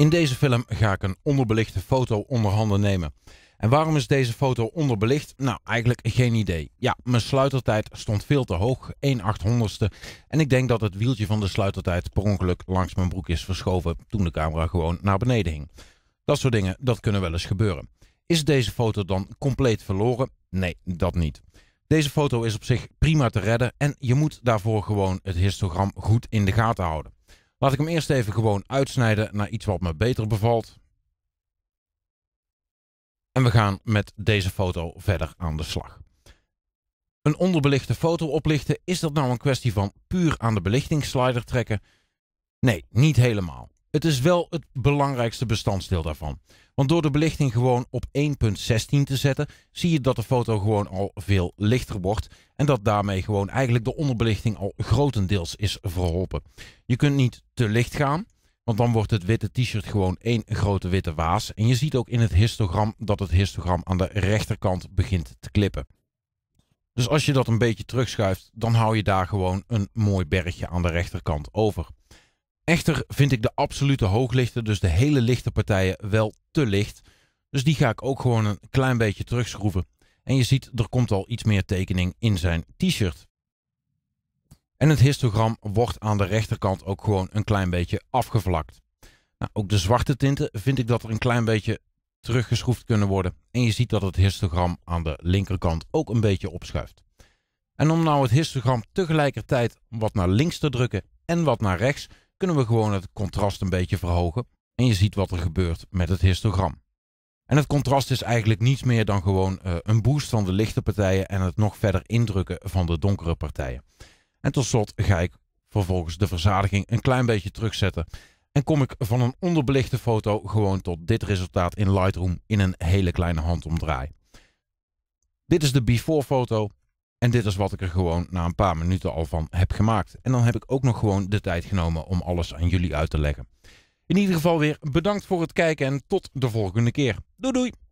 In deze film ga ik een onderbelichte foto onder handen nemen. En waarom is deze foto onderbelicht? Nou, eigenlijk geen idee. Ja, mijn sluitertijd stond veel te hoog, 1 800ste. En ik denk dat het wieltje van de sluitertijd per ongeluk langs mijn broek is verschoven toen de camera gewoon naar beneden hing. Dat soort dingen, dat kunnen wel eens gebeuren. Is deze foto dan compleet verloren? Nee, dat niet. Deze foto is op zich prima te redden en je moet daarvoor gewoon het histogram goed in de gaten houden. Laat ik hem eerst even gewoon uitsnijden naar iets wat me beter bevalt. En we gaan met deze foto verder aan de slag. Een onderbelichte foto oplichten, is dat nou een kwestie van puur aan de belichtingsslider trekken? Nee, niet helemaal. Het is wel het belangrijkste bestanddeel daarvan. Want door de belichting gewoon op 1.16 te zetten, zie je dat de foto gewoon al veel lichter wordt. En dat daarmee gewoon eigenlijk de onderbelichting al grotendeels is verholpen. Je kunt niet te licht gaan, want dan wordt het witte t-shirt gewoon één grote witte waas. En je ziet ook in het histogram dat het histogram aan de rechterkant begint te klippen. Dus als je dat een beetje terugschuift, dan hou je daar gewoon een mooi bergje aan de rechterkant over. Echter vind ik de absolute hooglichten, dus de hele lichte partijen, wel te licht. Dus die ga ik ook gewoon een klein beetje terugschroeven. En je ziet, er komt al iets meer tekening in zijn t-shirt. En het histogram wordt aan de rechterkant ook gewoon een klein beetje afgevlakt. Nou, ook de zwarte tinten vind ik dat er een klein beetje teruggeschroefd kunnen worden. En je ziet dat het histogram aan de linkerkant ook een beetje opschuift. En om nou het histogram tegelijkertijd wat naar links te drukken en wat naar rechts, kunnen we gewoon het contrast een beetje verhogen en je ziet wat er gebeurt met het histogram. En het contrast is eigenlijk niets meer dan gewoon eh, een boost van de lichte partijen en het nog verder indrukken van de donkere partijen. En tot slot ga ik vervolgens de verzadiging een klein beetje terugzetten en kom ik van een onderbelichte foto gewoon tot dit resultaat in Lightroom in een hele kleine handomdraai. Dit is de before foto en dit is wat ik er gewoon na een paar minuten al van heb gemaakt. En dan heb ik ook nog gewoon de tijd genomen om alles aan jullie uit te leggen. In ieder geval weer bedankt voor het kijken en tot de volgende keer. Doei doei!